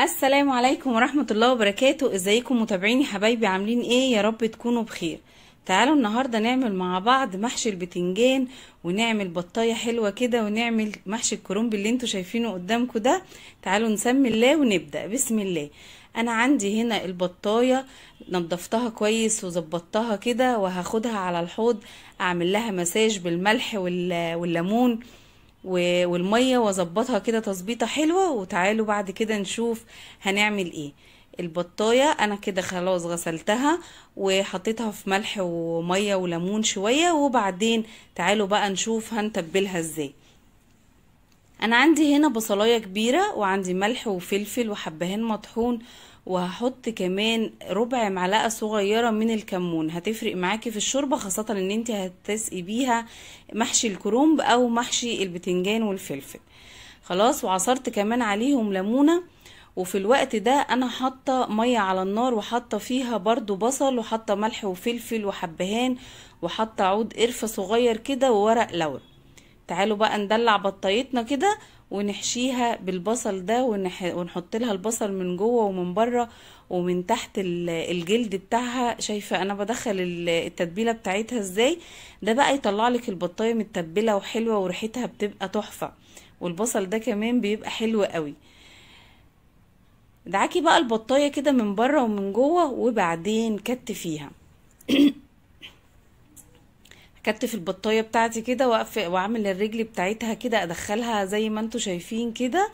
السلام عليكم ورحمة الله وبركاته ازيكم متابعيني حبايبي عاملين ايه يا رب تكونوا بخير تعالوا النهاردة نعمل مع بعض محشي البتنجان ونعمل بطاية حلوة كده ونعمل محشي الكرنب اللي انتوا شايفينه قدامكم ده تعالوا نسمي الله ونبدأ بسم الله انا عندي هنا البطاية نضفتها كويس وظبطتها كده وهاخدها على الحوض اعمل لها مساج بالملح والليمون والميه واظبطها كده تظبيطه حلوه وتعالوا بعد كده نشوف هنعمل ايه البطايه انا كده خلاص غسلتها وحطيتها في ملح وميه وليمون شويه وبعدين تعالوا بقى نشوف هنتبلها ازاي انا عندي هنا بصلايه كبيره وعندي ملح وفلفل وحبهان مطحون وهحط كمان ربع معلقه صغيره من الكمون هتفرق معاكي في الشوربه خاصه ان انت هتسقي بيها محشي الكرومب او محشي البتنجان والفلفل خلاص وعصرت كمان عليهم ليمونه وفي الوقت ده انا حاطه ميه على النار وحاطه فيها برضو بصل وحاطه ملح وفلفل وحبهان وحاطه عود قرفه صغير كده وورق لورا تعالوا بقى ندلع بطايتنا كده ونحشيها بالبصل ده ونحط لها البصل من جوه ومن بره ومن تحت الجلد بتاعها شايفه انا بدخل التتبيله بتاعتها ازاي ده بقى يطلع لك البطايه متبله وحلوه وريحتها بتبقى تحفه والبصل ده كمان بيبقى حلو قوي دعاكي بقى البطايه كده من بره ومن جوه وبعدين كتفيها كتف البطايه بتاعتي كده واعمل الرجل بتاعتها كده ادخلها زي ما انتوا شايفين كده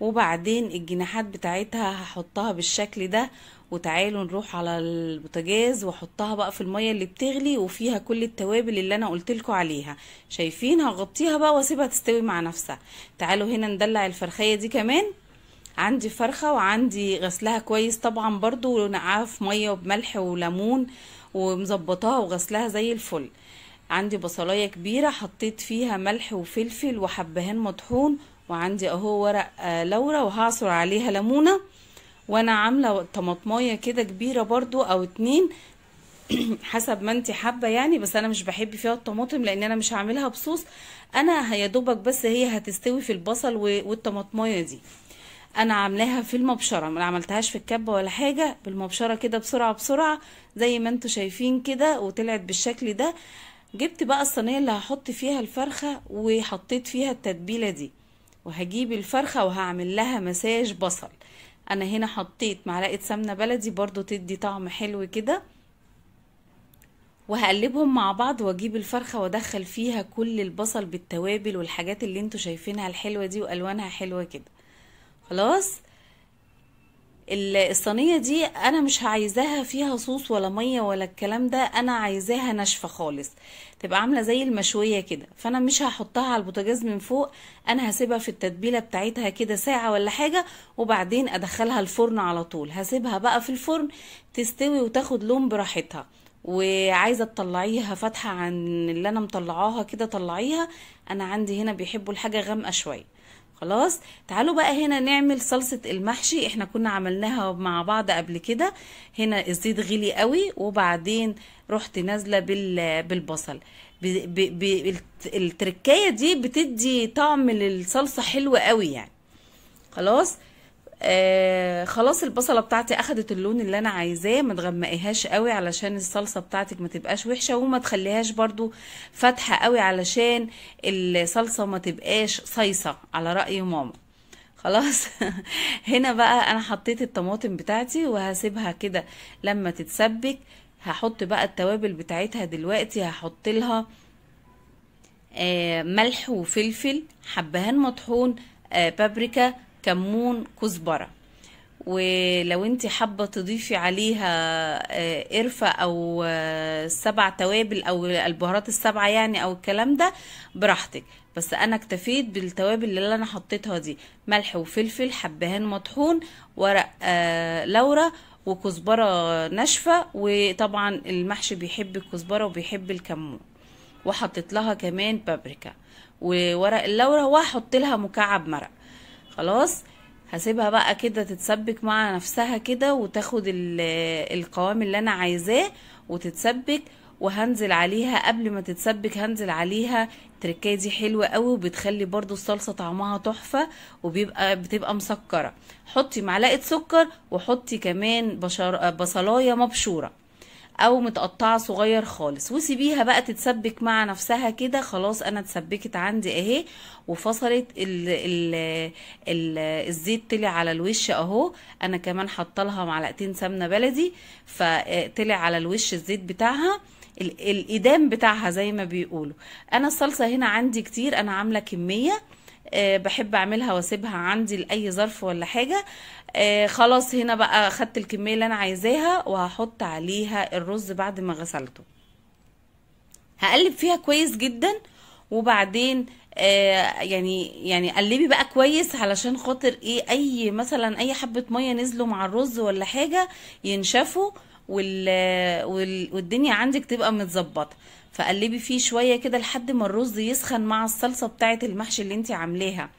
وبعدين الجناحات بتاعتها هحطها بالشكل ده وتعالوا نروح على البوتاجاز واحطها بقى في الميه اللي بتغلي وفيها كل التوابل اللي انا قلت عليها شايفين هغطيها بقى واسيبها تستوي مع نفسها تعالوا هنا ندلع الفرخيه دي كمان عندي فرخه وعندي غسلها كويس طبعا برضو ونقعها في ميه وبملح وليمون ومظبطاها وغسلها زي الفل عندي بصلايه كبيره حطيت فيها ملح وفلفل وحبهان مطحون وعندي اهو ورق آه، لورا وهعصر عليها ليمونه وانا عامله طماطمايه كده كبيره برضو او اتنين حسب ما انت حابه يعني بس انا مش بحب فيها الطماطم لان انا مش هعملها بصوص انا هي دوبك بس هي هتستوي في البصل والطماطمايه دي انا عاملاها في المبشره ما عملتهاش في الكبه ولا حاجه بالمبشره كده بسرعه بسرعه زي ما انتم شايفين كده وطلعت بالشكل ده جبت بقى الصينيه اللي هحط فيها الفرخه وحطيت فيها التتبيله دي وهجيب الفرخه وهعمل لها مساج بصل انا هنا حطيت معلقه سمنه بلدي برضو تدي طعم حلو كده وهقلبهم مع بعض واجيب الفرخه وادخل فيها كل البصل بالتوابل والحاجات اللي انتوا شايفينها الحلوه دي والوانها حلوه كده خلاص الصينيه دي انا مش عايزاها فيها صوص ولا ميه ولا الكلام ده انا عايزاها ناشفه خالص تبقى عامله زي المشويه كده فانا مش هحطها على البوتاجاز من فوق انا هسيبها في التتبيله بتاعتها كده ساعه ولا حاجه وبعدين ادخلها الفرن على طول هسيبها بقى في الفرن تستوي وتاخد لون براحتها وعايزه تطلعيها فاتحه عن اللي انا مطلعاها كده طلعيها انا عندي هنا بيحبوا الحاجه غامقه شويه خلاص تعالوا بقى هنا نعمل صلصة المحشي احنا كنا عملناها مع بعض قبل كده هنا الزيت غلي قوي وبعدين رحت نازلة بالبصل التركاية دي بتدي طعم للصلصة حلو قوي يعني خلاص آه، خلاص البصله بتاعتي اخدت اللون اللي انا عايزاه ما تغمقيهاش قوي علشان الصلصه بتاعتك ما تبقاش وحشه وما تخليهاش برده فاتحه قوي علشان الصلصه ما تبقاش صيصه على راي ماما خلاص هنا بقى انا حطيت الطماطم بتاعتي وهسيبها كده لما تتسبك هحط بقى التوابل بتاعتها دلوقتي هحط لها آه، ملح وفلفل حبهان مطحون آه، بابريكا كمون كزبره ولو انت حابه تضيفي عليها آه، قرفه او آه، سبع توابل او البهارات السبعه يعني او الكلام ده براحتك بس انا اكتفيت بالتوابل اللي انا حطيتها دي ملح وفلفل حبهان مطحون ورق آه، لورا وكزبره ناشفه وطبعا المحشي بيحب الكزبره وبيحب الكمون وحطيت لها كمان بابريكا وورق اللورا وهحط لها مكعب مرق خلاص هسيبها بقى كده تتسبك مع نفسها كده وتاخد القوام اللي انا عايزاه وتتسبك وهنزل عليها قبل ما تتسبك هنزل عليها التركايه دي حلوه قوي وبتخلي برضو الصلصه طعمها تحفه وبيبقى بتبقى مسكره حطي معلقه سكر وحطي كمان بشر بصلايه مبشوره او متقطعه صغير خالص وسيبيها بقى تتسبك مع نفسها كده خلاص انا اتسبكت عندي اهي وفصلت الـ الـ الـ الزيت طلع على الوش اهو انا كمان حاطه معلقتين سمنه بلدي فطلع على الوش الزيت بتاعها الادام بتاعها زي ما بيقولوا انا الصلصه هنا عندي كتير انا عامله كميه آه، بحب اعملها واسيبها عندي لاي ظرف ولا حاجه آه، خلاص هنا بقى خدت الكميه اللي انا عايزاها وهحط عليها الرز بعد ما غسلته هقلب فيها كويس جدا وبعدين آه، يعني يعني قلبي بقى كويس علشان خاطر ايه اي مثلا اي حبه ميه نزلوا مع الرز ولا حاجه ينشفوا وال والدنيا عندك تبقى متظبطه فقلبي فيه شويه كده لحد ما الرز يسخن مع الصلصه بتاعه المحشي اللي انت عاملاها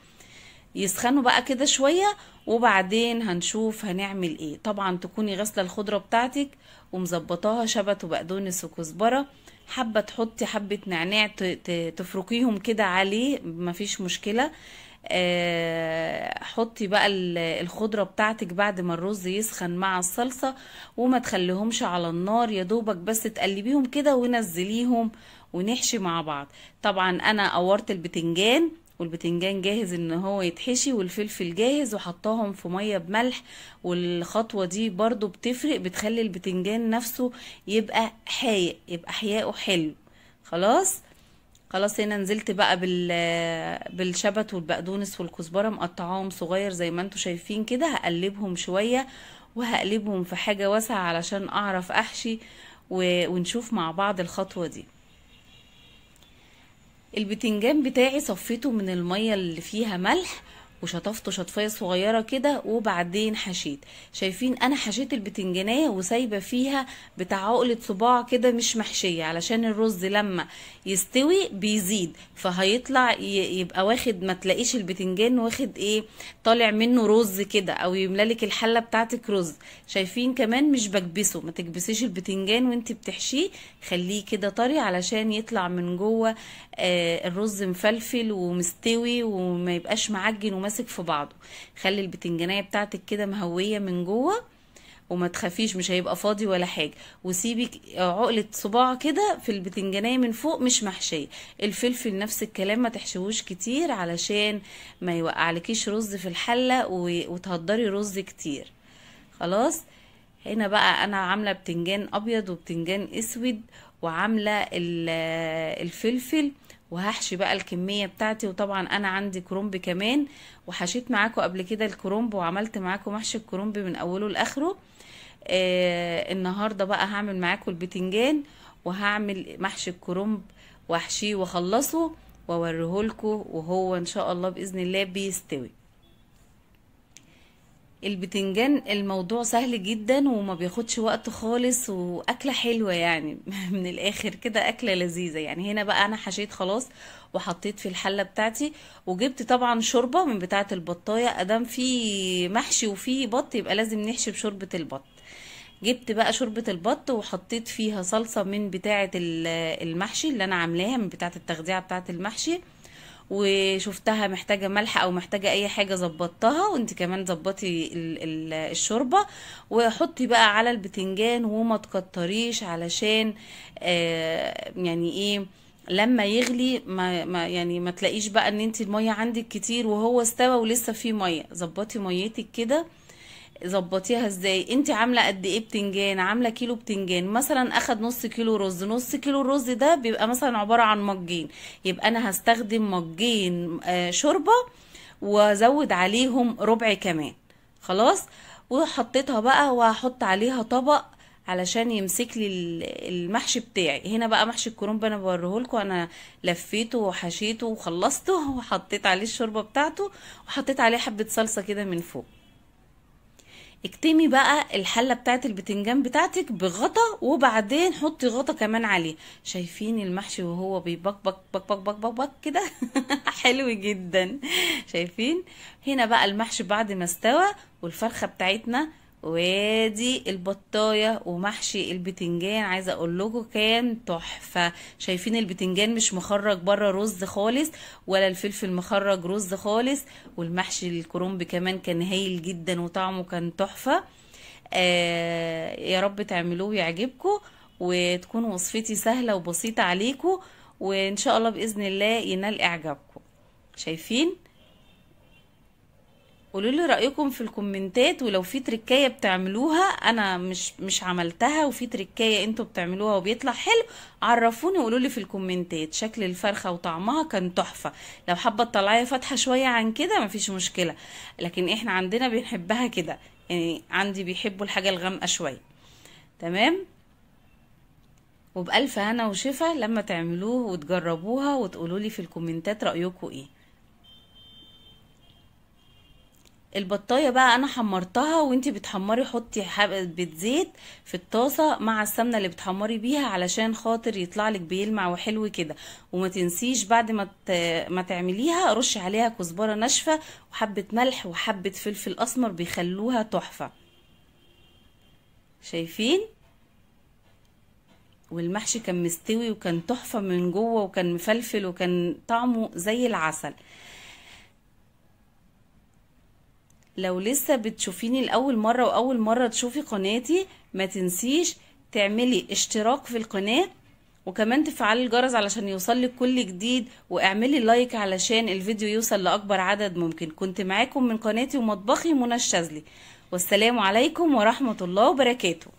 يسخنوا بقى كده شويه وبعدين هنشوف هنعمل ايه طبعا تكوني غاسله الخضره بتاعتك ومظبطاها شبت وبقدونس وكزبره حابه تحطي حبه نعناع تفركيهم كده عليه مفيش مشكله آه، حطي بقى الخضرة بتاعتك بعد ما الرز يسخن مع الصلصة وما تخليهمش على النار يا دوبك بس تقلبيهم كده ونزليهم ونحشي مع بعض طبعا انا قورت البتنجان والبتنجان جاهز ان هو يتحشي والفلفل جاهز وحطاهم في ميه بملح والخطوه دي برضو بتفرق بتخلي البتنجان نفسه يبقى حايق يبقى حياءه حلو خلاص خلاص هنا نزلت بقى بال بالشبت والبقدونس والكزبره مقطعاهم صغير زي ما انتم شايفين كده هقلبهم شويه وهقلبهم في حاجه واسعه علشان اعرف احشي و... ونشوف مع بعض الخطوه دي البتنجان بتاعي صفيته من الميه اللي فيها ملح وشطفته شطفيه صغيره كده وبعدين حشيت شايفين انا حشيت البتنجانيه وسايبه فيها بتاع عقله صباع كده مش محشيه علشان الرز لما يستوي بيزيد فهيطلع يبقى واخد ما تلاقيش البتنجان واخد ايه طالع منه رز كده او يملالك الحله بتاعتك رز شايفين كمان مش بكبسه ما تكبسيش البتنجان وانت بتحشيه خليه كده طري علشان يطلع من جوه آه الرز مفلفل ومستوي وما يبقاش معجن وما ماسك في بعضه خلي البتنجانيه بتاعتك كده مهويه من جوه وما تخافيش مش هيبقى فاضي ولا حاجه وسيبي عقله صباع كده في البتنجانيه من فوق مش محشيه الفلفل نفس الكلام ما تحشوش كتير علشان ما يوقعلكيش رز في الحله وتهدري رز كتير خلاص هنا بقى انا عامله بتنجان ابيض وبتنجان اسود وعامله الفلفل وهحشي بقى الكميه بتاعتي وطبعا انا عندي كرومب كمان وحشيت معاكم قبل كده الكرومب وعملت معاكم محشي الكرومب من اوله لاخره آه النهارده بقى هعمل معاكم البتنجان وهعمل محشي الكرومب واحشيه واخلصه لكم وهو ان شاء الله باذن الله بيستوي البتنجان الموضوع سهل جدا وما بياخدش وقت خالص واكله حلوه يعني من الاخر كده اكله لذيذه يعني هنا بقى انا حشيت خلاص وحطيت في الحله بتاعتي وجبت طبعا شوربه من بتاعه البطايه ادام في محشي وفي بط يبقى لازم نحشي بشوربه البط جبت بقى شوربه البط وحطيت فيها صلصه من بتاعه المحشي اللي انا عاملاها من بتاعه التغذيه بتاعه المحشي وشفتها محتاجه ملح او محتاجه اي حاجه ظبطتها وانت كمان ظبطي الشوربه وحطي بقى على البتنجان وما تكتريش علشان آه، يعني ايه لما يغلي ما, ما يعني ما تلاقيش بقى ان انت الميه عندك كتير وهو استوى ولسه فيه ميه ظبطي ميتك كده ظبطيها ازاي انت عامله قد ايه بتنجان عامله كيلو بتنجان مثلا اخد نص كيلو رز نص كيلو الرز ده بيبقى مثلا عباره عن مجين يبقى انا هستخدم مجين آه، شوربه وازود عليهم ربع كمان خلاص وحطيتها بقى وهحط عليها طبق علشان يمسك لي المحشي بتاعي هنا بقى محشي الكرنب انا لكم انا لفيته وحشيته وخلصته وحطيت عليه الشوربه بتاعته وحطيت عليه حبه صلصه كده من فوق اكتمي بقى الحله بتاعت البتنجان بتاعتك بغطا وبعدين حطي غطا كمان عليه شايفين المحشي وهو بيبقبق بق بق بق بق كده حلو جدا شايفين هنا بقى المحشي بعد ما استوى والفرخه بتاعتنا وادي البطايه ومحشي البتنجان عايزه اقول لكم كان تحفه شايفين البتنجان مش مخرج بره رز خالص ولا الفلفل مخرج رز خالص والمحشي الكرنب كمان كان هايل جدا وطعمه كان تحفه آه يا رب تعملوه يعجبكم وتكون وصفتي سهله وبسيطه عليكم وان شاء الله باذن الله ينال اعجابكم شايفين قولوا لي رايكم في الكومنتات ولو في تركايه بتعملوها انا مش مش عملتها وفي تركايه انتوا بتعملوها وبيطلع حلو عرفوني وقولوا لي في الكومنتات شكل الفرخه وطعمها كان تحفه لو حابه تطلعيها فاتحه شويه عن كده مفيش مشكله لكن احنا عندنا بنحبها كده يعني عندي بيحبوا الحاجه الغامقه شويه تمام وبألف هنا وشفا لما تعملوه وتجربوها وتقولوا لي في الكومنتات رأيكم ايه البطايه بقى انا حمرتها وانتي بتحمري حطي حبه زيت في الطاسه مع السمنه اللي بتحمري بيها علشان خاطر يطلع لك بيلمع وحلو كده وما تنسيش بعد ما ما تعمليها رشي عليها كزبره ناشفه وحبه ملح وحبه فلفل اسمر بيخلوها تحفه شايفين والمحشي كان مستوي وكان تحفه من جوه وكان مفلفل وكان طعمه زي العسل لو لسه بتشوفيني لأول مرة وأول مرة تشوفي قناتي ما تنسيش تعملي اشتراك في القناة وكمان تفعلي الجرس علشان يوصلك كل جديد واعملي لايك علشان الفيديو يوصل لأكبر عدد ممكن كنت معاكم من قناتي ومطبخي منى الشاذلي والسلام عليكم ورحمة الله وبركاته